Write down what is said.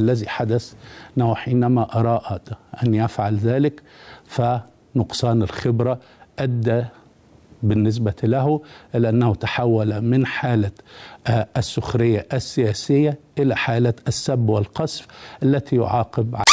الذي حدث أنه حينما أراد أن يفعل ذلك فنقصان الخبرة أدى بالنسبة له إلى أنه تحول من حالة آه، السخرية السياسية إلى حالة السب والقصف التي يعاقب